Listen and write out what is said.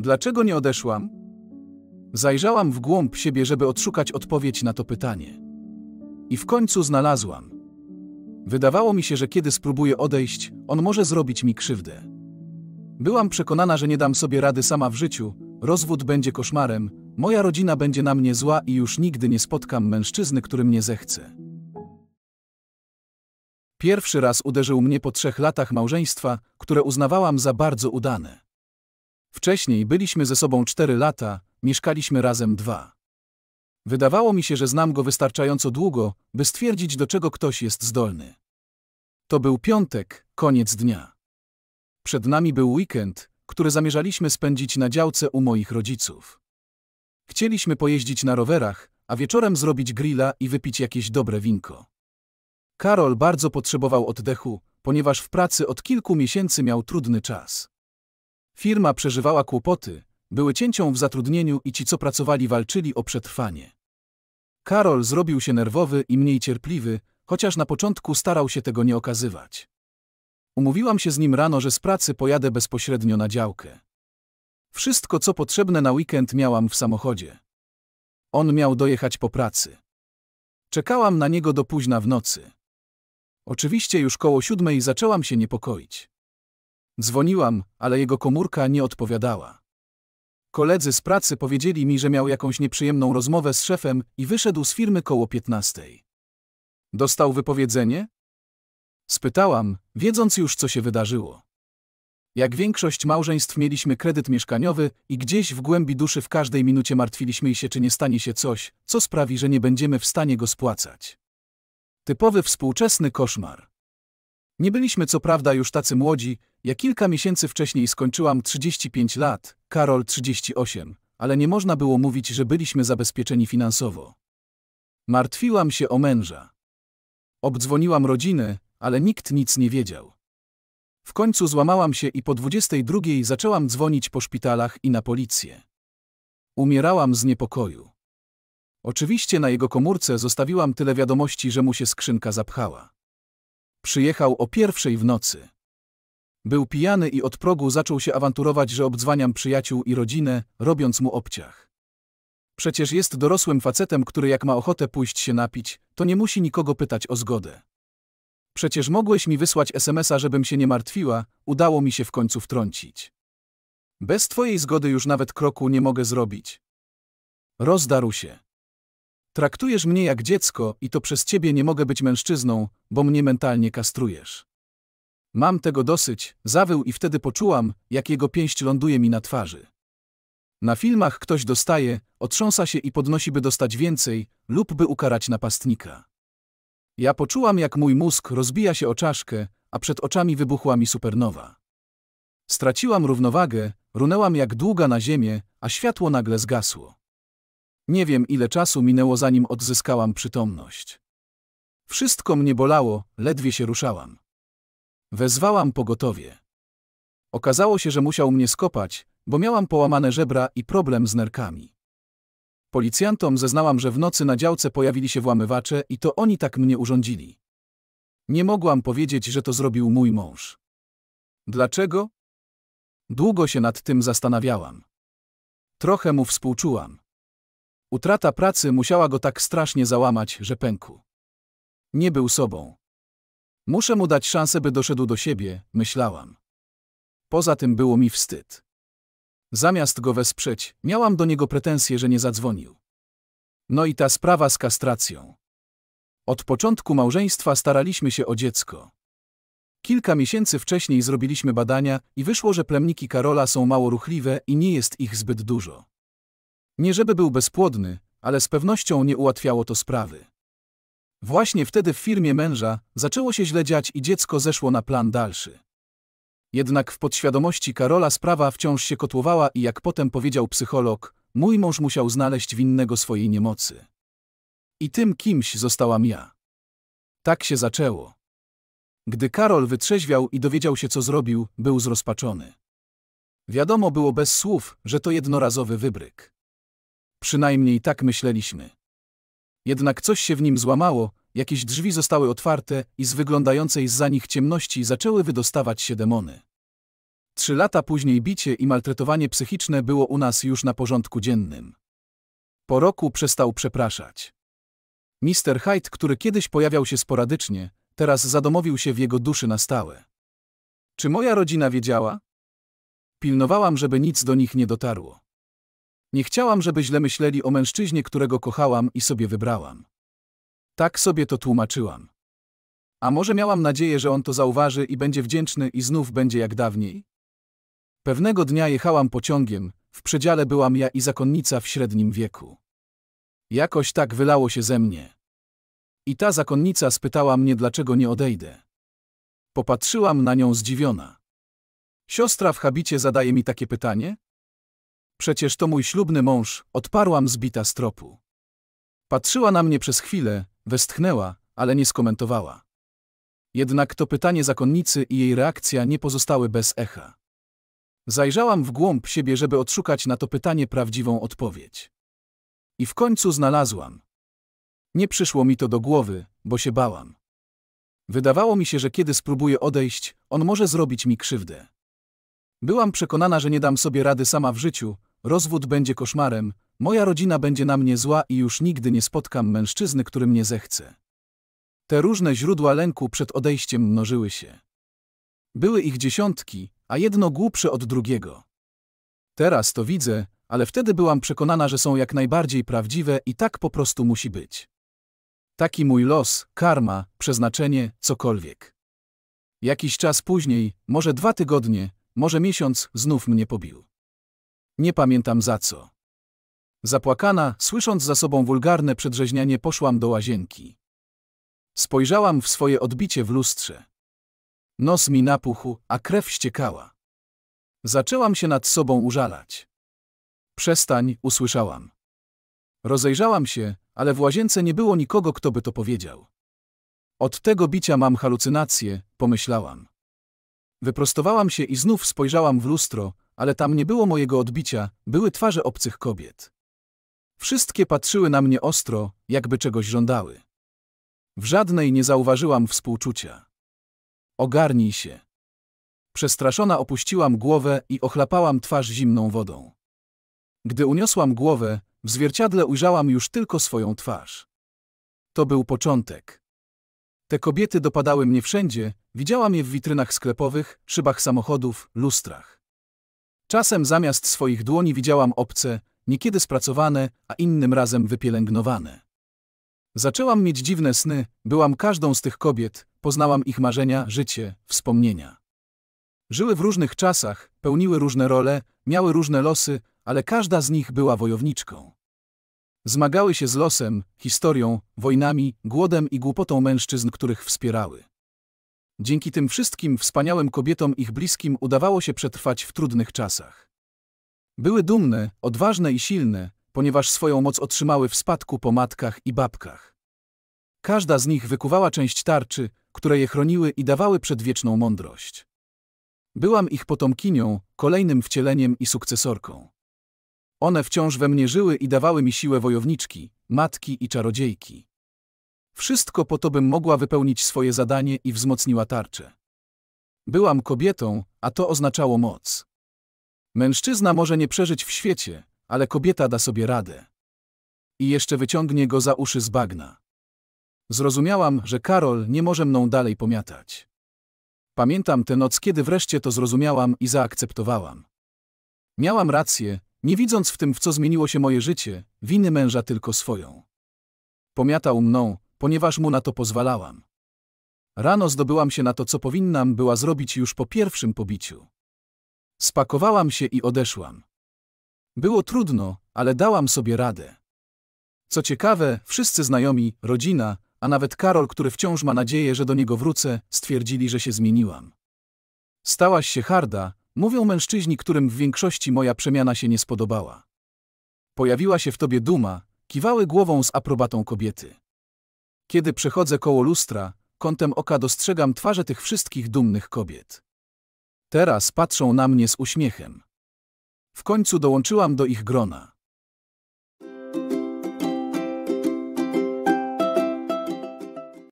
Dlaczego nie odeszłam? Zajrzałam w głąb siebie, żeby odszukać odpowiedź na to pytanie. I w końcu znalazłam. Wydawało mi się, że kiedy spróbuję odejść, on może zrobić mi krzywdę. Byłam przekonana, że nie dam sobie rady sama w życiu, rozwód będzie koszmarem, moja rodzina będzie na mnie zła i już nigdy nie spotkam mężczyzny, który mnie zechce. Pierwszy raz uderzył mnie po trzech latach małżeństwa, które uznawałam za bardzo udane. Wcześniej byliśmy ze sobą cztery lata, mieszkaliśmy razem dwa. Wydawało mi się, że znam go wystarczająco długo, by stwierdzić, do czego ktoś jest zdolny. To był piątek, koniec dnia. Przed nami był weekend, który zamierzaliśmy spędzić na działce u moich rodziców. Chcieliśmy pojeździć na rowerach, a wieczorem zrobić grilla i wypić jakieś dobre winko. Karol bardzo potrzebował oddechu, ponieważ w pracy od kilku miesięcy miał trudny czas. Firma przeżywała kłopoty, były cięcią w zatrudnieniu i ci, co pracowali, walczyli o przetrwanie. Karol zrobił się nerwowy i mniej cierpliwy, chociaż na początku starał się tego nie okazywać. Umówiłam się z nim rano, że z pracy pojadę bezpośrednio na działkę. Wszystko, co potrzebne na weekend, miałam w samochodzie. On miał dojechać po pracy. Czekałam na niego do późna w nocy. Oczywiście już koło siódmej zaczęłam się niepokoić. Dzwoniłam, ale jego komórka nie odpowiadała. Koledzy z pracy powiedzieli mi, że miał jakąś nieprzyjemną rozmowę z szefem i wyszedł z firmy koło 15. Dostał wypowiedzenie? Spytałam, wiedząc już, co się wydarzyło. Jak większość małżeństw mieliśmy kredyt mieszkaniowy i gdzieś w głębi duszy w każdej minucie martwiliśmy się, czy nie stanie się coś, co sprawi, że nie będziemy w stanie go spłacać. Typowy współczesny koszmar. Nie byliśmy co prawda już tacy młodzi, ja kilka miesięcy wcześniej skończyłam 35 lat, Karol 38, ale nie można było mówić, że byliśmy zabezpieczeni finansowo. Martwiłam się o męża. Obdzwoniłam rodziny, ale nikt nic nie wiedział. W końcu złamałam się i po 22 zaczęłam dzwonić po szpitalach i na policję. Umierałam z niepokoju. Oczywiście na jego komórce zostawiłam tyle wiadomości, że mu się skrzynka zapchała. Przyjechał o pierwszej w nocy. Był pijany i od progu zaczął się awanturować, że obdzwaniam przyjaciół i rodzinę, robiąc mu obciach. Przecież jest dorosłym facetem, który jak ma ochotę pójść się napić, to nie musi nikogo pytać o zgodę. Przecież mogłeś mi wysłać SMS-a, żebym się nie martwiła, udało mi się w końcu wtrącić. Bez twojej zgody już nawet kroku nie mogę zrobić. Rozdarł się. Traktujesz mnie jak dziecko i to przez ciebie nie mogę być mężczyzną, bo mnie mentalnie kastrujesz. Mam tego dosyć, zawył i wtedy poczułam, jak jego pięść ląduje mi na twarzy. Na filmach ktoś dostaje, otrząsa się i podnosi, by dostać więcej, lub by ukarać napastnika. Ja poczułam, jak mój mózg rozbija się o czaszkę, a przed oczami wybuchła mi supernowa. Straciłam równowagę, runęłam jak długa na ziemię, a światło nagle zgasło. Nie wiem, ile czasu minęło, zanim odzyskałam przytomność. Wszystko mnie bolało, ledwie się ruszałam. Wezwałam pogotowie. Okazało się, że musiał mnie skopać, bo miałam połamane żebra i problem z nerkami. Policjantom zeznałam, że w nocy na działce pojawili się włamywacze i to oni tak mnie urządzili. Nie mogłam powiedzieć, że to zrobił mój mąż. Dlaczego? Długo się nad tym zastanawiałam. Trochę mu współczułam. Utrata pracy musiała go tak strasznie załamać, że pękł. Nie był sobą. Muszę mu dać szansę, by doszedł do siebie, myślałam. Poza tym było mi wstyd. Zamiast go wesprzeć, miałam do niego pretensje, że nie zadzwonił. No i ta sprawa z kastracją. Od początku małżeństwa staraliśmy się o dziecko. Kilka miesięcy wcześniej zrobiliśmy badania i wyszło, że plemniki Karola są mało ruchliwe i nie jest ich zbyt dużo. Nie żeby był bezpłodny, ale z pewnością nie ułatwiało to sprawy. Właśnie wtedy w firmie męża zaczęło się źle dziać i dziecko zeszło na plan dalszy. Jednak w podświadomości Karola sprawa wciąż się kotłowała i jak potem powiedział psycholog, mój mąż musiał znaleźć winnego swojej niemocy. I tym kimś zostałam ja. Tak się zaczęło. Gdy Karol wytrzeźwiał i dowiedział się, co zrobił, był zrozpaczony. Wiadomo było bez słów, że to jednorazowy wybryk. Przynajmniej tak myśleliśmy. Jednak coś się w nim złamało, jakieś drzwi zostały otwarte i z wyglądającej za nich ciemności zaczęły wydostawać się demony. Trzy lata później bicie i maltretowanie psychiczne było u nas już na porządku dziennym. Po roku przestał przepraszać. Mister Hyde, który kiedyś pojawiał się sporadycznie, teraz zadomowił się w jego duszy na stałe. Czy moja rodzina wiedziała? Pilnowałam, żeby nic do nich nie dotarło. Nie chciałam, żeby źle myśleli o mężczyźnie, którego kochałam i sobie wybrałam. Tak sobie to tłumaczyłam. A może miałam nadzieję, że on to zauważy i będzie wdzięczny i znów będzie jak dawniej? Pewnego dnia jechałam pociągiem, w przedziale byłam ja i zakonnica w średnim wieku. Jakoś tak wylało się ze mnie. I ta zakonnica spytała mnie, dlaczego nie odejdę. Popatrzyłam na nią zdziwiona. Siostra w habicie zadaje mi takie pytanie? Przecież to mój ślubny mąż, odparłam zbita z tropu. Patrzyła na mnie przez chwilę, westchnęła, ale nie skomentowała. Jednak to pytanie zakonnicy i jej reakcja nie pozostały bez echa. Zajrzałam w głąb siebie, żeby odszukać na to pytanie prawdziwą odpowiedź. I w końcu znalazłam. Nie przyszło mi to do głowy, bo się bałam. Wydawało mi się, że kiedy spróbuję odejść, on może zrobić mi krzywdę. Byłam przekonana, że nie dam sobie rady sama w życiu, Rozwód będzie koszmarem, moja rodzina będzie na mnie zła i już nigdy nie spotkam mężczyzny, który mnie zechce. Te różne źródła lęku przed odejściem mnożyły się. Były ich dziesiątki, a jedno głupsze od drugiego. Teraz to widzę, ale wtedy byłam przekonana, że są jak najbardziej prawdziwe i tak po prostu musi być. Taki mój los, karma, przeznaczenie, cokolwiek. Jakiś czas później, może dwa tygodnie, może miesiąc, znów mnie pobił nie pamiętam za co. Zapłakana, słysząc za sobą wulgarne przedrzeźnianie, poszłam do łazienki. Spojrzałam w swoje odbicie w lustrze. Nos mi napuchł, a krew ściekała. Zaczęłam się nad sobą użalać. Przestań, usłyszałam. Rozejrzałam się, ale w łazience nie było nikogo, kto by to powiedział. Od tego bicia mam halucynacje, pomyślałam. Wyprostowałam się i znów spojrzałam w lustro, ale tam nie było mojego odbicia, były twarze obcych kobiet. Wszystkie patrzyły na mnie ostro, jakby czegoś żądały. W żadnej nie zauważyłam współczucia. Ogarnij się. Przestraszona opuściłam głowę i ochlapałam twarz zimną wodą. Gdy uniosłam głowę, w zwierciadle ujrzałam już tylko swoją twarz. To był początek. Te kobiety dopadały mnie wszędzie, widziałam je w witrynach sklepowych, szybach samochodów, lustrach. Czasem zamiast swoich dłoni widziałam obce, niekiedy spracowane, a innym razem wypielęgnowane. Zaczęłam mieć dziwne sny, byłam każdą z tych kobiet, poznałam ich marzenia, życie, wspomnienia. Żyły w różnych czasach, pełniły różne role, miały różne losy, ale każda z nich była wojowniczką. Zmagały się z losem, historią, wojnami, głodem i głupotą mężczyzn, których wspierały. Dzięki tym wszystkim wspaniałym kobietom ich bliskim udawało się przetrwać w trudnych czasach. Były dumne, odważne i silne, ponieważ swoją moc otrzymały w spadku po matkach i babkach. Każda z nich wykuwała część tarczy, które je chroniły i dawały przedwieczną mądrość. Byłam ich potomkinią, kolejnym wcieleniem i sukcesorką. One wciąż we mnie żyły i dawały mi siłę wojowniczki, matki i czarodziejki. Wszystko po to, bym mogła wypełnić swoje zadanie i wzmocniła tarczę. Byłam kobietą, a to oznaczało moc. Mężczyzna może nie przeżyć w świecie, ale kobieta da sobie radę. I jeszcze wyciągnie go za uszy z bagna. Zrozumiałam, że Karol nie może mną dalej pomiatać. Pamiętam tę noc, kiedy wreszcie to zrozumiałam i zaakceptowałam. Miałam rację, nie widząc w tym, w co zmieniło się moje życie, winy męża tylko swoją. Pomiatał mną, ponieważ mu na to pozwalałam. Rano zdobyłam się na to, co powinnam była zrobić już po pierwszym pobiciu. Spakowałam się i odeszłam. Było trudno, ale dałam sobie radę. Co ciekawe, wszyscy znajomi, rodzina, a nawet Karol, który wciąż ma nadzieję, że do niego wrócę, stwierdzili, że się zmieniłam. Stałaś się harda, mówią mężczyźni, którym w większości moja przemiana się nie spodobała. Pojawiła się w tobie duma, kiwały głową z aprobatą kobiety. Kiedy przechodzę koło lustra, kątem oka dostrzegam twarze tych wszystkich dumnych kobiet. Teraz patrzą na mnie z uśmiechem. W końcu dołączyłam do ich grona.